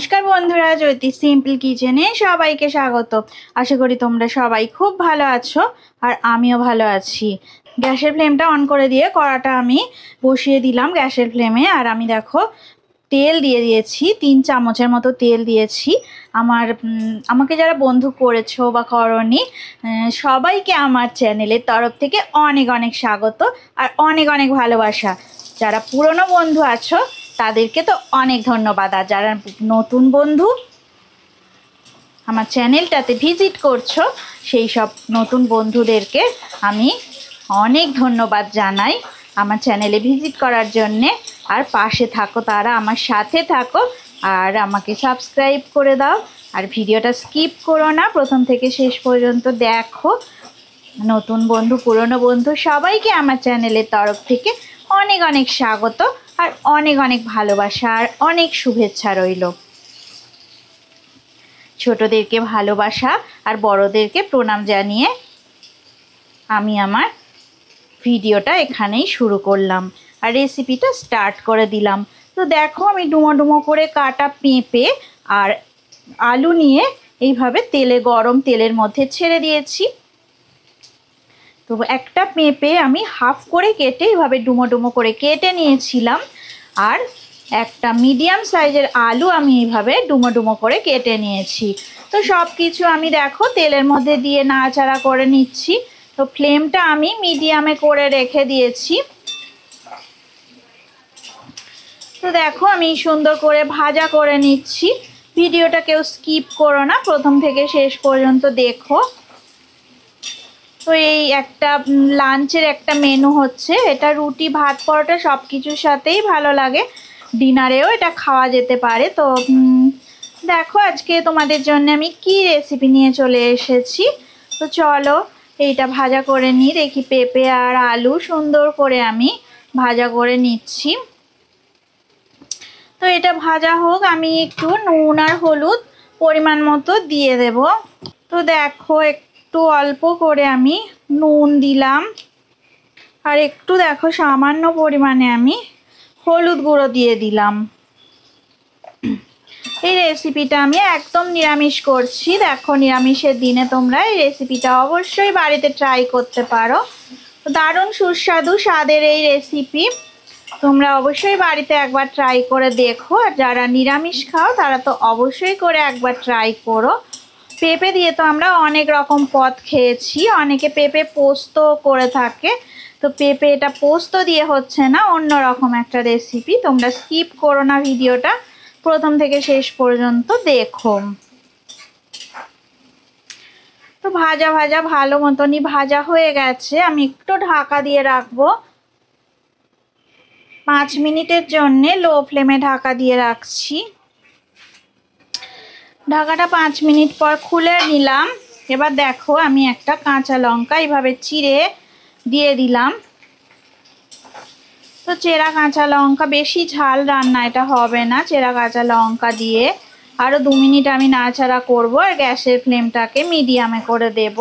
নমস্কার বন্ধুরা জ্যোতি সিম্পল কিচেনে সবাইকে স্বাগত আশা করি তোমরা সবাই খুব ভালো আছো আর আমিও ভালো আছি গ্যাসের ফ্লেমটা অন করে দিয়ে কড়াটা আমি বসিয়ে দিলাম গ্যাসের ফ্লেমে আর আমি দেখো তেল দিয়ে দিয়েছি তিন চামচের মতো তেল দিয়েছি আমার আমাকে যারা বন্ধু করেছো বা করনি সবাইকে আমার চ্যানেলের তরফ থেকে অনেক অনেক স্বাগত আর অনেক অনেক ভালোবাসা যারা পুরনো বন্ধু আছো তাদেরকে তো অনেক ধন্যবাদ আর যারা নতুন বন্ধু আমার চ্যানেলটাতে ভিজিট করছো সেই সব নতুন বন্ধুদেরকে আমি অনেক ধন্যবাদ জানাই আমার চ্যানেলে ভিজিট করার জন্যে আর পাশে থাকো তারা আমার সাথে থাকো আর আমাকে সাবস্ক্রাইব করে দাও আর ভিডিওটা স্কিপ করো না প্রথম থেকে শেষ পর্যন্ত দেখো নতুন বন্ধু পুরনো বন্ধু সবাইকে আমার চ্যানেলের তরফ থেকে অনেক অনেক স্বাগত আর অনেক অনেক ভালোবাসা আর অনেক শুভেচ্ছা রইল ছোটদেরকে ভালোবাসা আর বড়দেরকে প্রণাম জানিয়ে আমি আমার ভিডিওটা এখানেই শুরু করলাম আর রেসিপিটা স্টার্ট করে দিলাম তো দেখো আমি ডুমো ডুমো করে কাটা পেঁপে আর আলু নিয়ে এইভাবে তেলে গরম তেলের মধ্যে ছেড়ে দিয়েছি তো একটা পেঁপে আমি হাফ করে কেটে এভাবে ডুমো ডুমো করে কেটে নিয়েছিলাম আর একটা মিডিয়াম সাইজের আলু আমি এইভাবে ডুমো ডুমো করে কেটে নিয়েছি তো সব কিছু আমি দেখো তেলের মধ্যে দিয়ে নাড়াচাড়া করে নিচ্ছি তো ফ্লেমটা আমি মিডিয়ামে করে রেখে দিয়েছি তো দেখো আমি সুন্দর করে ভাজা করে নিচ্ছি ভিডিওটা কেউ স্কিপ করো না প্রথম থেকে শেষ পর্যন্ত দেখো সো এই একটা লাঞ্চের একটা মেনু হচ্ছে এটা রুটি ভাত পরোটা সব কিছুর সাথেই ভালো লাগে ডিনারেও এটা খাওয়া যেতে পারে তো দেখো আজকে তোমাদের জন্য আমি কি রেসিপি নিয়ে চলে এসেছি তো চলো এইটা ভাজা করে নিই দেখি পেঁপে আর আলু সুন্দর করে আমি ভাজা করে নিচ্ছি তো এটা ভাজা হোক আমি একটু নুন আর হলুদ পরিমাণ মতো দিয়ে দেব তো দেখো একটু একটু অল্প করে আমি নুন দিলাম আর একটু দেখো সামান্য পরিমাণে আমি হলুদ গুঁড়ো দিয়ে দিলাম এই রেসিপিটা আমি একদম নিরামিষ করছি দেখো নিরামিষের দিনে তোমরা এই রেসিপিটা অবশ্যই বাড়িতে ট্রাই করতে পারো দারুণ সুস্বাদু স্বাদের এই রেসিপি তোমরা অবশ্যই বাড়িতে একবার ট্রাই করে দেখো আর যারা নিরামিষ খাও তারা তো অবশ্যই করে একবার ট্রাই করো পেঁপে দিয়ে তো আমরা অনেক রকম পদ খেয়েছি অনেকে পেঁপে পোস্ত করে থাকে তো পেঁপে এটা পোস্ত দিয়ে হচ্ছে না অন্য রকম একটা রেসিপি তোমরা স্কিপ করো না ভিডিওটা প্রথম থেকে শেষ পর্যন্ত দেখো তো ভাজা ভাজা ভালো মতনই ভাজা হয়ে গেছে আমি একটু ঢাকা দিয়ে রাখবো পাঁচ মিনিটের জন্যে লো ফ্লেমে ঢাকা দিয়ে রাখছি ঢাকাটা পাঁচ মিনিট পর খুলে নিলাম এবার দেখো আমি একটা কাঁচা লঙ্কা এইভাবে চিড়ে দিয়ে দিলাম তো চেরা কাঁচা লঙ্কা বেশি ঝাল রান্না এটা হবে না চেরা কাঁচা লঙ্কা দিয়ে আরও দু মিনিট আমি নাড়াচাড়া করবো আর গ্যাসের ফ্লেমটাকে মিডিয়ামে করে দেব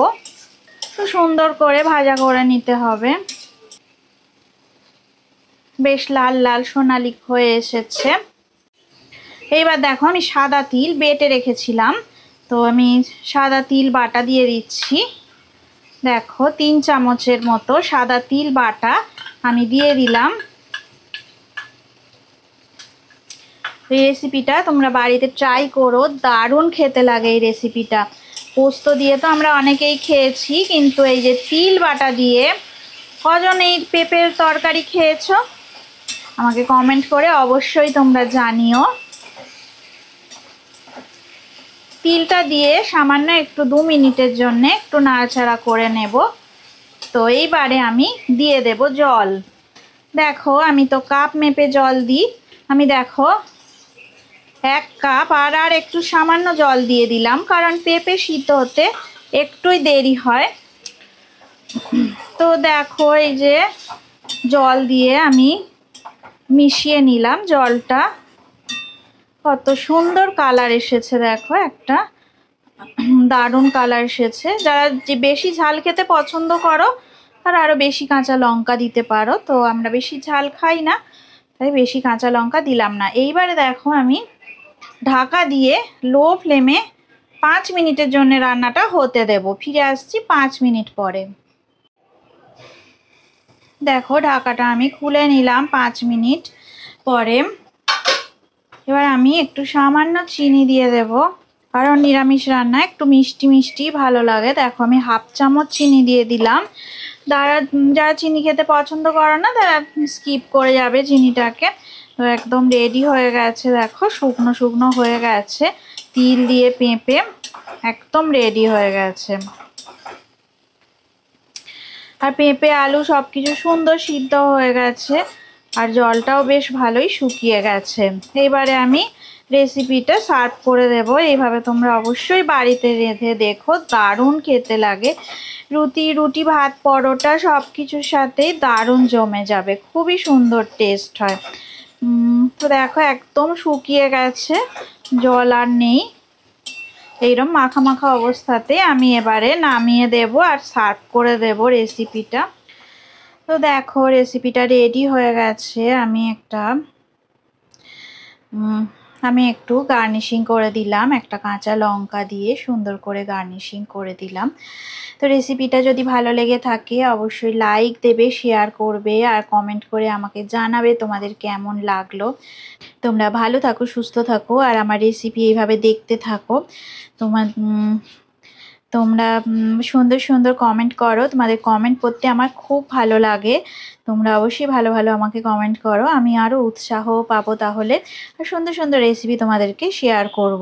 তো সুন্দর করে ভাজা করে নিতে হবে বেশ লাল লাল সোনালি হয়ে এসেছে এইবার দেখো আমি সাদা তিল বেটে রেখেছিলাম তো আমি সাদা তিল বাটা দিয়ে দিচ্ছি দেখো তিন চামচের মতো সাদা তিল বাটা আমি দিয়ে দিলাম এই রেসিপিটা তোমরা বাড়িতে ট্রাই করো দারুণ খেতে লাগে এই রেসিপিটা পোস্ত দিয়ে তো আমরা অনেকেই খেয়েছি কিন্তু এই যে তিল বাটা দিয়ে কজন এই পেঁপের তরকারি খেয়েছো আমাকে কমেন্ট করে অবশ্যই তোমরা জানিও তিলটা দিয়ে সামান্য একটু দু মিনিটের জন্য একটু নাড়াচাড়া করে নেব তো এইবারে আমি দিয়ে দেব জল দেখো আমি তো কাপ মেপে জল দিই আমি দেখো এক কাপ আর আর একটু সামান্য জল দিয়ে দিলাম কারণ পেঁপে শীত হতে একটুই দেরি হয় তো দেখো এই যে জল দিয়ে আমি মিশিয়ে নিলাম জলটা কত সুন্দর কালার এসেছে দেখো একটা দারুণ কালার এসেছে যারা যে বেশি ঝাল খেতে পছন্দ করো আর আরও বেশি কাঁচা লঙ্কা দিতে পারো তো আমরা বেশি ঝাল খাই না তাই বেশি কাঁচা লঙ্কা দিলাম না এইবারে দেখো আমি ঢাকা দিয়ে লো ফ্লেমে পাঁচ মিনিটের জন্য রান্নাটা হতে দেব ফিরে আসছি পাঁচ মিনিট পরে দেখো ঢাকাটা আমি খুলে নিলাম পাঁচ মিনিট পরে এবার আমি একটু সামান্য চিনি দিয়ে দেব কারণ নিরামিষ রান্না একটু মিষ্টি মিষ্টি ভালো লাগে দেখো আমি হাফ চামচ চিনি দিয়ে দিলাম যারা যারা চিনি খেতে পছন্দ করে না তারা স্কিপ করে যাবে চিনিটাকে তো একদম রেডি হয়ে গেছে দেখো শুকনো শুকনো হয়ে গেছে তিল দিয়ে পেঁপে একদম রেডি হয়ে গেছে আর পেঁপে আলু সব কিছু সুন্দর সিদ্ধ হয়ে গেছে আর জলটাও বেশ ভালোই শুকিয়ে গেছে এইবারে আমি রেসিপিটা সার্ভ করে দেব এইভাবে তোমরা অবশ্যই বাড়িতে রেঁধে দেখো দারুণ খেতে লাগে রুটি রুটি ভাত পরোটা সব কিছুর সাথেই দারুণ জমে যাবে খুবই সুন্দর টেস্ট হয় তো দেখো একদম শুকিয়ে গেছে জল আর নেই এইরকম মাখা মাখা অবস্থাতে আমি এবারে নামিয়ে দেব আর সার্ভ করে দেব রেসিপিটা তো দেখো রেসিপিটা রেডি হয়ে গেছে আমি একটা আমি একটু গার্নিশিং করে দিলাম একটা কাঁচা লঙ্কা দিয়ে সুন্দর করে গার্নিশিং করে দিলাম তো রেসিপিটা যদি ভালো লেগে থাকে অবশ্যই লাইক দেবে শেয়ার করবে আর কমেন্ট করে আমাকে জানাবে তোমাদের কেমন লাগলো তোমরা ভালো থাকো সুস্থ থাকো আর আমার রেসিপি এইভাবে দেখতে থাকো তোমার তোমরা সুন্দর সুন্দর কমেন্ট করো তোমাদের কমেন্ট পড়তে আমার খুব ভালো লাগে তোমরা অবশ্যই ভালো ভালো আমাকে কমেন্ট করো আমি আরও উৎসাহ পাবো তাহলে আর সুন্দর সুন্দর রেসিপি তোমাদেরকে শেয়ার করব।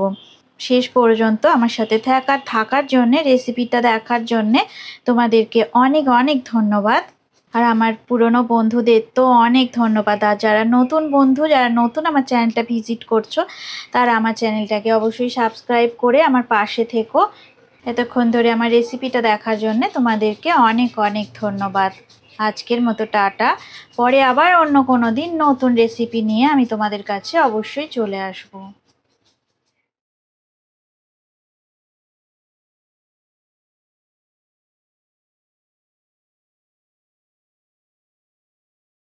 শেষ পর্যন্ত আমার সাথে থাকা থাকার জন্যে রেসিপিটা দেখার জন্যে তোমাদেরকে অনেক অনেক ধন্যবাদ আর আমার পুরনো বন্ধুদের তো অনেক ধন্যবাদ আর যারা নতুন বন্ধু যারা নতুন আমার চ্যানেলটা ভিজিট করছো তারা আমার চ্যানেলটাকে অবশ্যই সাবস্ক্রাইব করে আমার পাশে থেকো এতক্ষণ ধরে আমার রেসিপিটা দেখার জন্য তোমাদেরকে অনেক অনেক ধন্যবাদ আজকের মতো টাটা পরে আবার অন্য কোনো দিন নতুন রেসিপি নিয়ে আমি তোমাদের কাছে অবশ্যই চলে আসবো